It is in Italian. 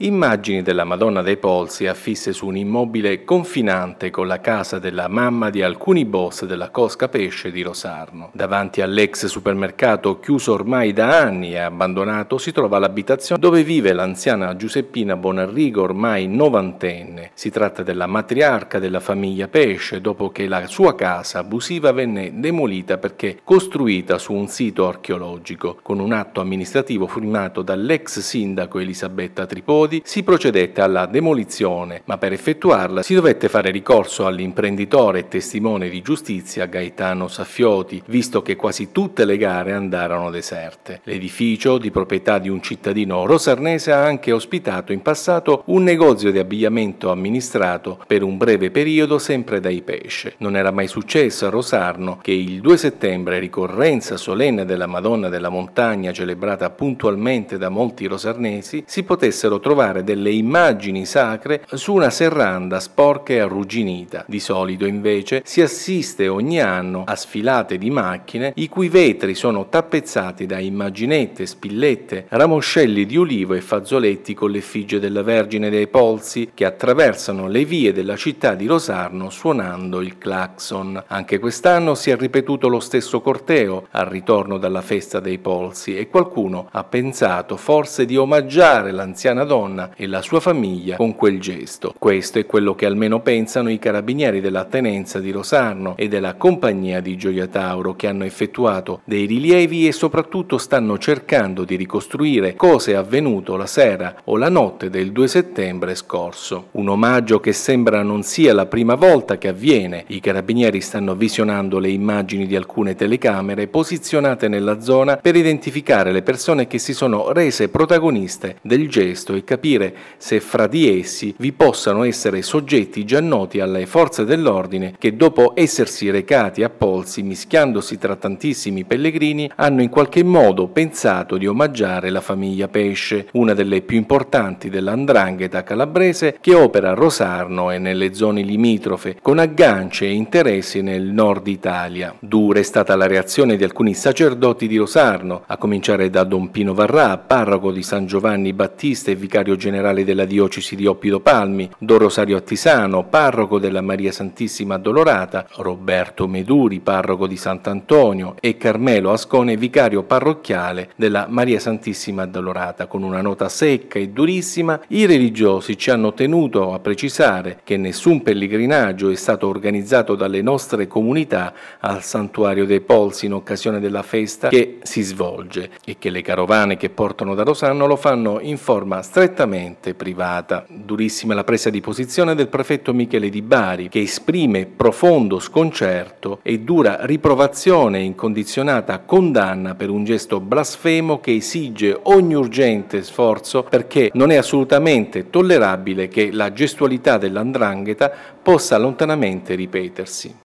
Immagini della Madonna dei Polsi affisse su un immobile confinante con la casa della mamma di alcuni boss della Cosca Pesce di Rosarno. Davanti all'ex supermercato chiuso ormai da anni e abbandonato si trova l'abitazione dove vive l'anziana Giuseppina Bonarrigo ormai novantenne. Si tratta della matriarca della famiglia Pesce dopo che la sua casa abusiva venne demolita perché costruita su un sito archeologico con un atto amministrativo firmato dall'ex sindaco Elisabetta Tripoli Lodi si procedette alla demolizione, ma per effettuarla si dovette fare ricorso all'imprenditore e testimone di giustizia Gaetano Saffioti, visto che quasi tutte le gare andarono deserte. L'edificio, di proprietà di un cittadino rosarnese, ha anche ospitato in passato un negozio di abbigliamento amministrato per un breve periodo sempre dai pesce. Non era mai successo a Rosarno che il 2 settembre, ricorrenza solenne della Madonna della Montagna celebrata puntualmente da molti rosarnesi, si potessero trovare trovare delle immagini sacre su una serranda sporca e arrugginita. Di solito invece si assiste ogni anno a sfilate di macchine i cui vetri sono tappezzati da immaginette, spillette, ramoscelli di ulivo e fazzoletti con l'effigie della Vergine dei Polsi che attraversano le vie della città di Rosarno suonando il clacson. Anche quest'anno si è ripetuto lo stesso corteo al ritorno dalla festa dei Polsi e qualcuno ha pensato forse di omaggiare l'anziana donna donna e la sua famiglia con quel gesto. Questo è quello che almeno pensano i carabinieri della tenenza di Rosarno e della compagnia di Gioia Tauro che hanno effettuato dei rilievi e soprattutto stanno cercando di ricostruire cosa è avvenuto la sera o la notte del 2 settembre scorso. Un omaggio che sembra non sia la prima volta che avviene. I carabinieri stanno visionando le immagini di alcune telecamere posizionate nella zona per identificare le persone che si sono rese protagoniste del gesto e capire capire se fra di essi vi possano essere soggetti già noti alle forze dell'ordine che dopo essersi recati a Polsi mischiandosi tra tantissimi pellegrini hanno in qualche modo pensato di omaggiare la famiglia Pesce, una delle più importanti dell'andrangheta calabrese che opera a Rosarno e nelle zone limitrofe con agganci e interessi nel nord Italia. Dura è stata la reazione di alcuni sacerdoti di Rosarno, a cominciare da Don Pino Varrà, parroco di San Giovanni Battista e vicario segretario generale della diocesi di Oppido Palmi, Don Rosario Attisano, parroco della Maria Santissima Addolorata, Roberto Meduri, parroco di Sant'Antonio e Carmelo Ascone, vicario parrocchiale della Maria Santissima Addolorata. Con una nota secca e durissima, i religiosi ci hanno tenuto a precisare che nessun pellegrinaggio è stato organizzato dalle nostre comunità al santuario dei Polsi in occasione della festa che si svolge e che le carovane che portano da Rosanno lo fanno in forma stretta prettamente privata. Durissima la presa di posizione del prefetto Michele Di Bari, che esprime profondo sconcerto e dura riprovazione e incondizionata condanna per un gesto blasfemo che esige ogni urgente sforzo perché non è assolutamente tollerabile che la gestualità dell'andrangheta possa lontanamente ripetersi.